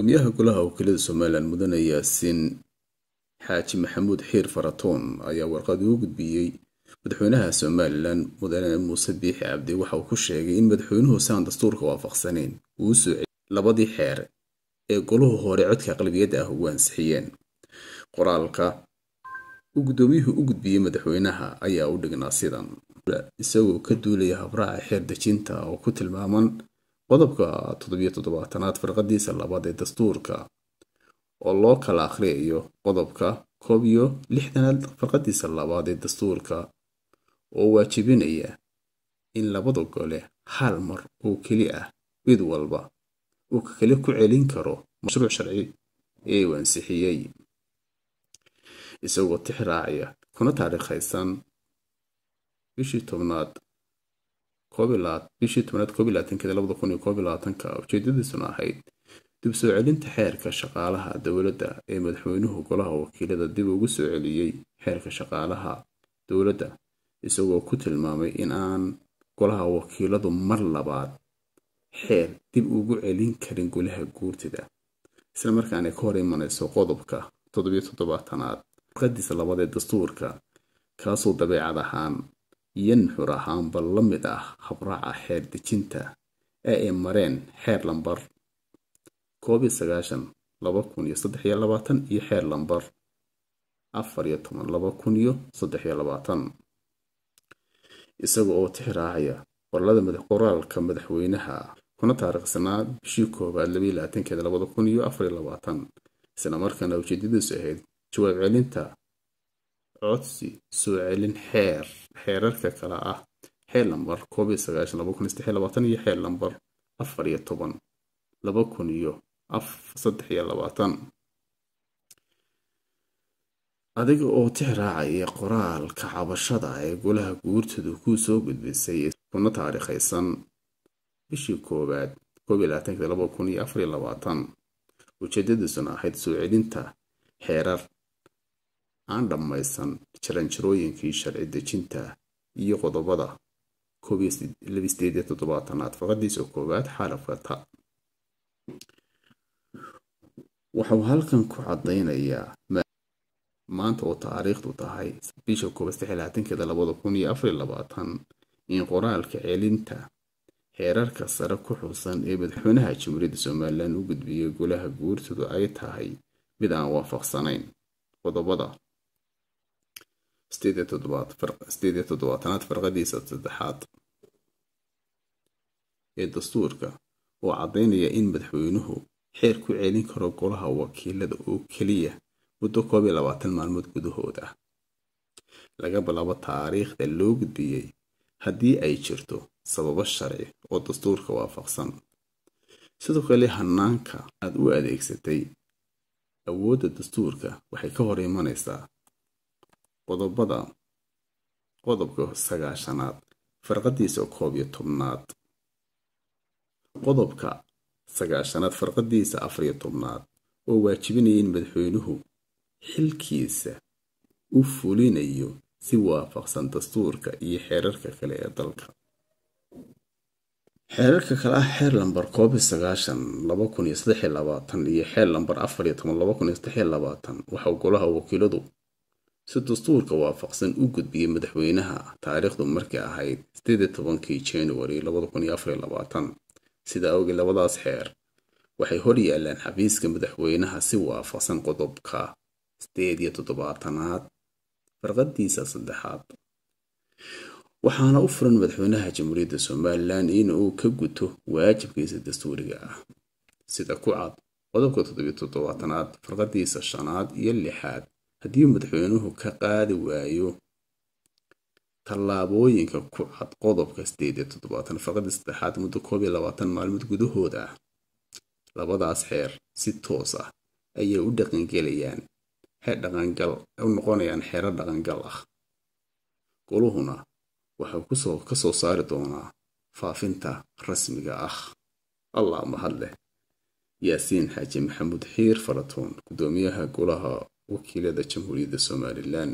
gudoomiyaha golaha wakiilada somalilan mudane yaasiin xaaji maxamuud xiir faratoon ayaa warqad ugu gudbiyey madaxweynaha somalilan mudane muuse biixi cabdi waxa uu ku sheegay in madaxweynuhu saan dastuurka waafaqsaneyn uu soociyey labadii xeer ee golahu hore codka aqlabiyadda ah ugu ansixiyeen qoraalka uu guddoomiyuhu u gudbiyey madaxweynaha ayaa u dhignaa sidan isagoo ka duulaya habraaca xeer dejinta oo ku tilmaaman qodobka toddobiyo toddobaatanaad farqadiisa labaad ee dastuurka oo loo kala akhriyayo qodobka koob iyo lixdanaad farqadiisa labaad ee dastuurka oo waajibinaya in labada gole hal mar oo keli ah mid walba uu kakale ku celin karo mashruuc sharci ee uu ansixiyey isagoo tixraacaya kuna taariikhaysan bishii tobnaad bishii tobanaad ujeedadiisuna ahayd dib soo celinta xeerka shaqaalaha dowladda ee madaxweynuhu golaha wakiilada dib ugu soo celiyey xeerka shaqaalaha dowladda isagoo ku tilmaamay in aan golaha wakiiladu mar labaad xeer dib ugu celin karin golaha guurtida isla markaanay ka hor imanayso qodobka todobiyo toddobaatanaad warqadiisa labaad ee dastuurka kaasuu dabeecad ahaan iyo nuxur ahaanba la mid ah habraaca xeer dejinta ee ay mareen xeer lambar koobiyo sagaashan laba kun iyo saddex iyo labaatan iyo xeer lambar afar iyo toban laba kun iyo saddex iyo labaatan isaga oo tixraacaya qorlada qoraalka madaxweynaha kuna taariikhsanaa bishii koowaad labaiy labaatankeeda labada kun iyo afariyo labaatan isla markaana ujeedadiisu ahayd jawaab celinta codsi soo celin xeer xeerarka kale ah xeer nambar koob iyo sagaashan laba kun sadex saddex iyo labaatan iyo xeer nambar afar iyo toban laba kun iyo saddex iyo labaatan adiga oo tix raacaya qoraalka cabashada ee golaha guurtadu kuu soo gudbisay kuna taariikhaysan bishii koowaad koob iyo labaatanka laba kun iyo afar iyo labaatan ujeedadiisuna ahayd soo celinta xeerar aan dhammaysan jaranjarooyinkii sharci dejinta iyo qodobada aad faqadiisa koowaad xaalafka ta waxau halkan ku cadaynayaa maanta oo taariikhdu tahay in qoraalka celinta heerarka sare ku xusan ee madaxweynaha jamhuuriyadda somalilan u gudbiyey golaha guurtadu ay tahay mid aan waafaqsanayn qodobada sideed iyo toddobaatanaad farqadiisa saddexaad ee dastuurka oo caddaynaya e in madaxweynuhu xeer ku celin karo golaha wakiilada oo keliya muddo koob iyo labaatan maalmood gudahood ah laga bilaabo taariikhda loo gudiyey haddii ay e jirto sababo e sharci oo dastuurka waafaqsan sidoo kale hanaanka aad u adeegsatay awoodda dastuurka waxay ka hor imanaysaa qodobada qodobka sagaashanaad farqadiisa koob iyo tobnaad qodobka sagaashanaad farqadiisa afar iyo tobnaad oo waajibinaya in madaxweynuhu xilkiisa u fulinayo si waafaqsan dastuurka iyo xeerarka kale ee dalka xeerarka kale ah xeer lambar koob sagaashan laba kun iyo saddex iyo labaatan iyo xeer lambar afar iyo toban laba kun iyo saddex iyo labaatan waxaa golaha wakiiladu si dastuurka waafaqsan u gudbiyey madaxweynaha taariikhdu markii ahayd sideed tobankii januari sida awgeed labadaas xeer waxay hor yaalaan xafiiska madaxweynaha si waafaqsan qodobka sideed iyo toddobaatanaad farqadiisa saddexaad waxaana u furan madaxweynaha jamhuuriyadda somalilan in uu ka guto waajibkiisa dastuuriga ah sida ku cad qodobka toddobiyo toddobaatanaad farqadiisa shanaad iyo lixaad haddii madaxweynuhu ka qaadi waayo tallaabooyinka ku cad qodobka sideed iyo toddobaatan faqada saddexaad muddo koob iyo labaatan maalmood gudahooda ah labadaas xeer si toos ah ayay u dhaqangelayaan dhaqangal u noqonayaan xero dhaqangal ah goluhuna waxau kusoo ka soo saari doonaa faafinta rasmiga ah allah mahadleh yaasiin xaaji maxamuud xiir faratoon gudoomiyaha golaha wakiilada jamhuuriyadda somalilan